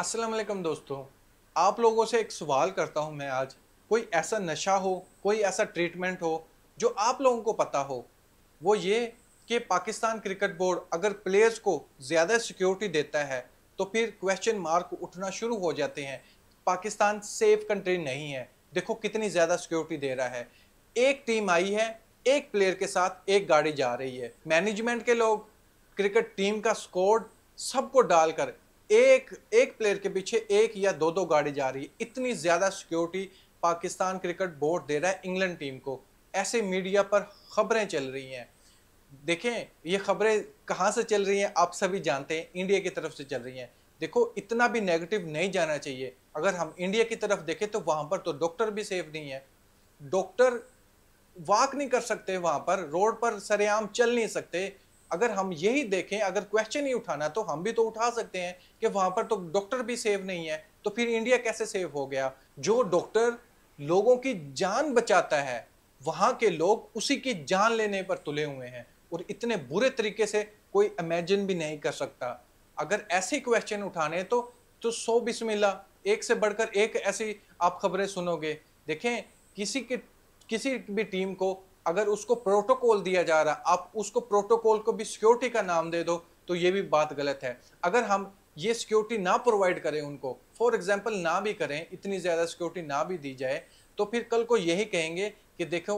अस्सलाम वालेकुम दोस्तों आप लोगों से एक सवाल करता हूं मैं आज कोई ऐसा नशा हो कोई ऐसा ट्रीटमेंट हो जो आप लोगों को पता हो वो ये कि पाकिस्तान क्रिकेट बोर्ड अगर प्लेयर्स को ज़्यादा सिक्योरिटी देता है तो फिर क्वेश्चन मार्क उठना शुरू हो जाते हैं पाकिस्तान सेफ कंट्री नहीं है देखो कितनी ज़्यादा सिक्योरिटी दे रहा है एक टीम आई है एक प्लेयर के साथ एक गाड़ी जा रही है मैनेजमेंट के लोग क्रिकेट टीम का स्कोर सबको डालकर एक एक प्लेयर के पीछे एक या दो दो गाड़ी जा रही है इतनी ज़्यादा सिक्योरिटी पाकिस्तान क्रिकेट बोर्ड दे रहा है इंग्लैंड टीम को ऐसे मीडिया पर खबरें चल रही हैं देखें ये खबरें कहाँ से चल रही हैं आप सभी जानते हैं इंडिया की तरफ से चल रही हैं देखो इतना भी नेगेटिव नहीं जाना चाहिए अगर हम इंडिया की तरफ देखें तो वहाँ पर तो डॉक्टर भी सेफ नहीं है डॉक्टर वाक नहीं कर सकते वहाँ पर रोड पर सरेआम चल नहीं सकते अगर हम यही देखें अगर क्वेश्चन ही उठाना तो हम भी तो उठा सकते हैं कि वहां पर तो डॉक्टर भी सेव नहीं है तो फिर इंडिया कैसे सेव हो गया जो डॉक्टर लोगों की जान बचाता है वहां के लोग उसी की जान लेने पर तुले हुए हैं और इतने बुरे तरीके से कोई इमेजिन भी नहीं कर सकता अगर ऐसे क्वेश्चन उठाने तो तो सौ बिस्मिल्ला एक से बढ़कर एक ऐसी आप खबरें सुनोगे देखें किसी के किसी भी टीम को अगर उसको प्रोटोकॉल दिया जा रहा आप उसको प्रोटोकॉल को भी सिक्योरिटी का नाम दे दो तो ये भी बात गलत है अगर हम ये सिक्योरिटी ना प्रोवाइड करें उनको फॉर एग्जाम्पल ना भी करें इतनी ज़्यादा सिक्योरिटी ना भी दी जाए तो फिर कल को यही कहेंगे कि देखो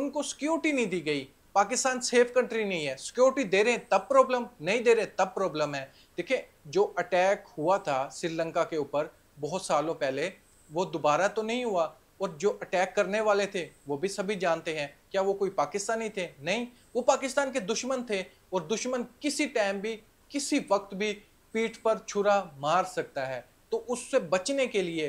उनको सिक्योरिटी नहीं दी गई पाकिस्तान सेफ कंट्री नहीं है सिक्योरिटी दे रहे हैं तब प्रॉब्लम नहीं दे रहे तब प्रॉब्लम है देखिए जो अटैक हुआ था श्रीलंका के ऊपर बहुत सालों पहले वो दोबारा तो नहीं हुआ और जो अटैक करने वाले थे वो भी सभी जानते हैं क्या वो कोई पाकिस्तानी थे नहीं वो पाकिस्तान के दुश्मन थे और दुश्मन किसी टाइम भी किसी वक्त भी पीठ पर छुरा मार सकता है तो उससे बचने के लिए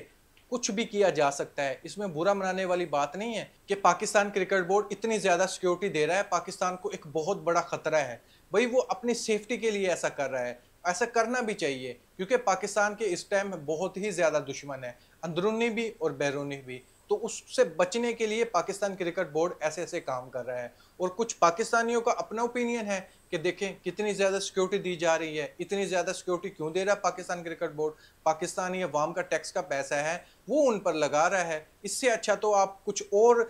कुछ भी किया जा सकता है इसमें बुरा मनाने वाली बात नहीं है कि पाकिस्तान क्रिकेट बोर्ड इतनी ज़्यादा सिक्योरिटी दे रहा है पाकिस्तान को एक बहुत बड़ा ख़तरा है भाई वो अपनी सेफ्टी के लिए ऐसा कर रहा है ऐसा करना भी चाहिए क्योंकि पाकिस्तान के इस टाइम बहुत ही ज़्यादा दुश्मन है अंदरूनी भी और बैरूनी भी तो उससे बचने के लिए पाकिस्तान क्रिकेट बोर्ड ऐसे ऐसे काम कर रहे हैं और कुछ पाकिस्तानियों का अपना ओपिनियन है कि देखें कितनी ज़्यादा सिक्योरिटी दी जा रही है इतनी ज़्यादा सिक्योरिटी क्यों दे रहा है पाकिस्तान क्रिकेट बोर्ड पाकिस्तानी अवाम का टैक्स का पैसा है वो उन पर लगा रहा है इससे अच्छा तो आप कुछ और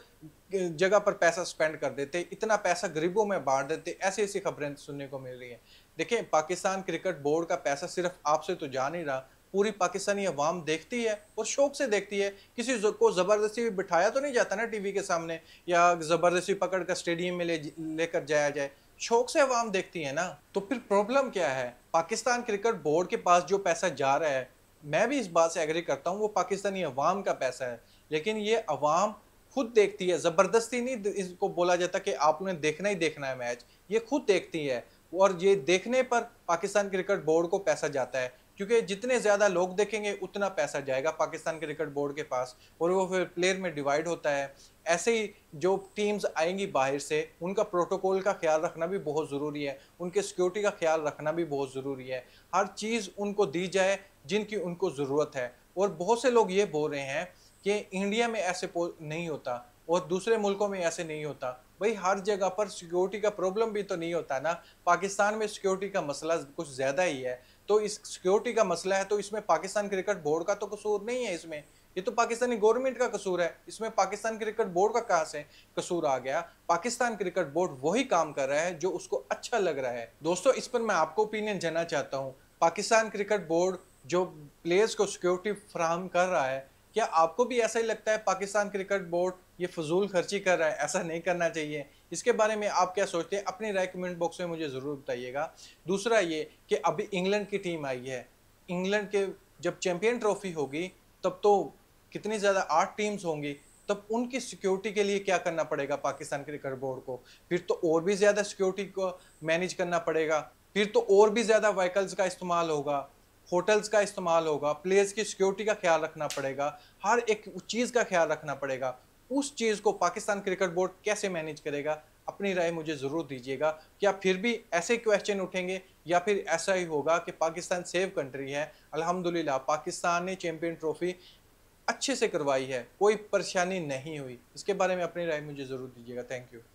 जगह पर पैसा स्पेंड कर देते इतना पैसा गरीबों में बांट देते ऐसी ऐसी खबरें सुनने को मिल रही हैं देखें पाकिस्तान क्रिकेट बोर्ड का पैसा सिर्फ आपसे तो जा नहीं रहा पूरी पाकिस्तानी अवाम देखती है और शौक से देखती है किसी को ज़बरदस्ती बिठाया तो नहीं जाता ना टीवी के सामने या ज़बरदस्ती पकड़ कर स्टेडियम में ले लेकर जाया जाए शौक से अवाम देखती है ना तो फिर प्रॉब्लम क्या है पाकिस्तान क्रिकेट बोर्ड के पास जो पैसा जा रहा है मैं भी इस बात से एग्री करता हूँ वो पाकिस्तानी अवाम का पैसा है लेकिन ये अवाम खुद देखती है ज़बरदस्ती नहीं इसको बोला जाता कि आपने देखना ही देखना है मैच ये खुद देखती है और ये देखने पर पाकिस्तान क्रिकेट बोर्ड को पैसा जाता है क्योंकि जितने ज़्यादा लोग देखेंगे उतना पैसा जाएगा पाकिस्तान क्रिकेट बोर्ड के पास और वो फिर प्लेयर में डिवाइड होता है ऐसे ही जो टीम्स आएंगी बाहर से उनका प्रोटोकॉल का ख्याल रखना भी बहुत ज़रूरी है उनके सिक्योरिटी का ख्याल रखना भी बहुत ज़रूरी है हर चीज़ उनको दी जाए जिनकी उनको ज़रूरत है और बहुत से लोग ये बोल रहे हैं कि इंडिया में ऐसे नहीं होता और दूसरे मुल्कों में ऐसे नहीं होता भाई हर जगह पर सिक्योरिटी का प्रॉब्लम भी तो नहीं होता ना पाकिस्तान में सिक्योरिटी का मसला कुछ ज़्यादा ही है तो इस सिक्योरिटी का मसला है तो इसमें पाकिस्तान क्रिकेट बोर्ड का तो कसूर नहीं है इसमें ये तो पाकिस्तानी गवर्नमेंट का कसूर है इसमें पाकिस्तान क्रिकेट बोर्ड का कहाँ से कसूर आ गया पाकिस्तान क्रिकेट बोर्ड वही काम कर रहा है जो उसको अच्छा लग रहा है दोस्तों इस पर मैं आपको ओपिनियन जानना चाहता हूँ पाकिस्तान क्रिकेट बोर्ड जो प्लेयर्स को सिक्योरिटी फ्राहम कर रहा है क्या आपको भी ऐसा ही लगता है पाकिस्तान क्रिकेट बोर्ड ये फजूल खर्ची कर रहा है ऐसा नहीं करना चाहिए इसके बारे में आप क्या सोचते हैं अपनी राय कमेंट बॉक्स में मुझे ज़रूर बताइएगा दूसरा ये कि अभी इंग्लैंड की टीम आई है इंग्लैंड के जब चैम्पियन ट्रॉफी होगी तब तो कितनी ज़्यादा आठ टीम्स होंगी तब उनकी सिक्योरिटी के लिए क्या करना पड़ेगा पाकिस्तान क्रिकेट बोर्ड को फिर तो और भी ज़्यादा सिक्योरिटी को मैनेज करना पड़ेगा फिर तो और भी ज़्यादा व्हीकल्स का इस्तेमाल होगा होटल्स का इस्तेमाल होगा प्लेयर्स की सिक्योरिटी का ख्याल रखना पड़ेगा हर एक चीज़ का ख्याल रखना पड़ेगा उस चीज़ को पाकिस्तान क्रिकेट बोर्ड कैसे मैनेज करेगा अपनी राय मुझे ज़रूर दीजिएगा क्या फिर भी ऐसे क्वेश्चन उठेंगे या फिर ऐसा ही होगा कि पाकिस्तान सेव कंट्री है अल्हम्दुलिल्लाह पाकिस्तान ने चैंपियन ट्रॉफी अच्छे से करवाई है कोई परेशानी नहीं हुई इसके बारे में अपनी राय मुझे ज़रूर दीजिएगा थैंक यू